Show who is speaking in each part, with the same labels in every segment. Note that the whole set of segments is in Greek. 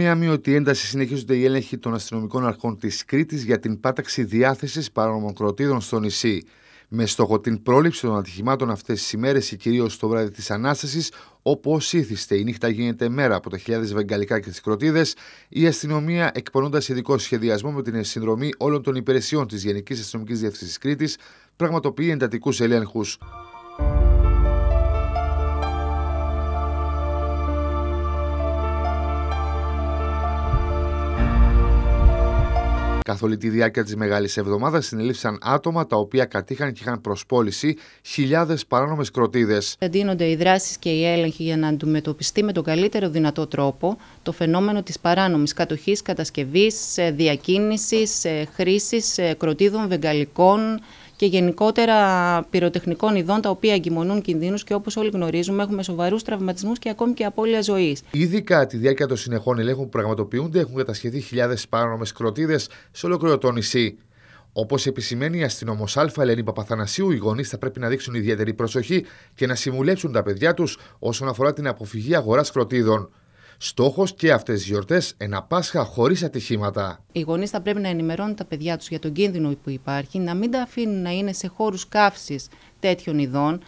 Speaker 1: μια μειωτή ένταση συνεχίζονται οι έλεγχοι των αστυνομικών αρχών της Κρήτης για την πάταξη διάθεσης κροτίδων στο νησί. Με στόχο την πρόληψη των ατυχημάτων αυτές τις ημέρες και κυρίως το βράδυ της Ανάστασης, όπου ω ήθιστε η νύχτα γίνεται μέρα από τα χιλιάδες βεγγαλικά και τις κροτίδες, η αστυνομία, εκπονώντας ειδικό σχεδιασμό με την συνδρομή όλων των υπηρεσιών της Γενικής Αστυνομικής Διεύθυνσης Κρήτης, πραγματοποιεί εντατικούς ελέγχους. Καθ' όλη τη διάρκεια της Μεγάλης Εβδομάδας συνελήφθησαν άτομα τα οποία κατήχαν και είχαν προσπόληση χιλιάδες παράνομες κροτίδες.
Speaker 2: Εντείνονται οι δράσεις και οι έλεγχοι για να αντιμετωπιστεί με τον καλύτερο δυνατό τρόπο το φαινόμενο της παράνομης κατοχής, κατασκευής, ε, διακίνησης, ε, χρήσης ε, κροτίδων βεγγαλικών και γενικότερα πυροτεχνικών ειδών τα οποία εγκυμονούν κινδύνους και όπως όλοι γνωρίζουμε έχουμε σοβαρούς τραυματισμούς και ακόμη και απώλεια ζωής.
Speaker 1: Ήδη κατά τη διάρκεια των συνεχών ελέγχων που πραγματοποιούνται έχουν κατασχεθεί χιλιάδες παράνομες κροτίδες σε ολόκληρο το νησί. Όπως επισημαίνει η αστυνόμο Α. Παπαθανασίου, οι γονείς θα πρέπει να δείξουν ιδιαίτερη προσοχή και να συμβουλέψουν τα παιδιά τους όσον αφορά την αποφυγή αγοράς κροτίδων. Στόχος και αυτές τις γιορτές ένα Πάσχα χωρίς ατυχήματα.
Speaker 2: Οι γονείς θα πρέπει να ενημερώνουν τα παιδιά τους για τον κίνδυνο που υπάρχει, να μην τα αφήνουν να είναι σε χώρους καύσης τέτοιων ειδών,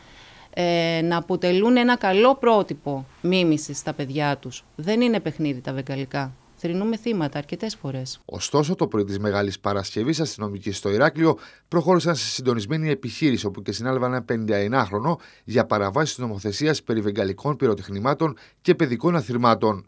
Speaker 2: ε, να αποτελούν ένα καλό πρότυπο μίμησης στα παιδιά τους. Δεν είναι παιχνίδι τα βεγγαλικά θρυνούμε θύματα αρκετές φορές.
Speaker 1: Ωστόσο, το πρωί της Μεγάλης Παρασκευής, αστυνομικοί στο Ηράκλειο προχώρησαν σε συντονισμένη επιχείρηση όπου και συνάλαβαν ένα 59χρονο για παραβάσεις της νομοθεσίας περί βεγγαλικών πυροτεχνημάτων και παιδικών αθυρμάτων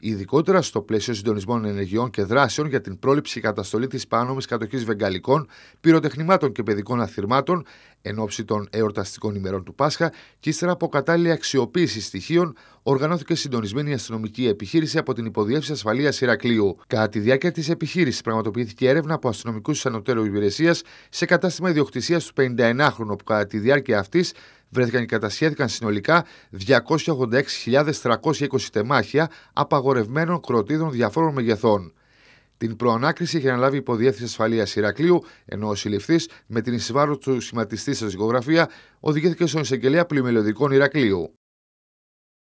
Speaker 1: ειδικότερα στο πλαίσιο συντονισμών ενεργειών και δράσεων για την πρόληψη και καταστολή της πάνωμη κατοχής βεγγαλικών, πυροτεχνημάτων και παιδικών αθυρμάτων εν ώψη των εορταστικών ημερών του Πάσχα και ύστερα από κατάλληλη αξιοποίηση στοιχείων, οργανώθηκε συντονισμένη αστυνομική επιχείρηση από την Υποδιεύση Ασφαλείας Ηρακλείου. Κατά τη διάρκεια της επιχείρησης, πραγματοποιήθηκε έρευνα από αστυνομικούς τη Ανωτέρου Υπηρεσίας σε κατάστημα ιδιοκτησίας του 59χρονου, που κατά τη διάρκεια αυτής βρέθηκαν και κατασχέθηκαν συνολικά 286.320 τεμάχια απαγορευμένων κροτίδων διαφόρων μεγεθών. Την προανάκριση είχε αναλάβει η Υποδιεύθυνση Ασφαλείας Ηρακλείου, ενώ ο συλληφθής, με την εισβάρος του σχηματιστή σε δικογραφία, οδηγήθηκε στον εισαγγελέα πλημελωδικών Ηρακλείου.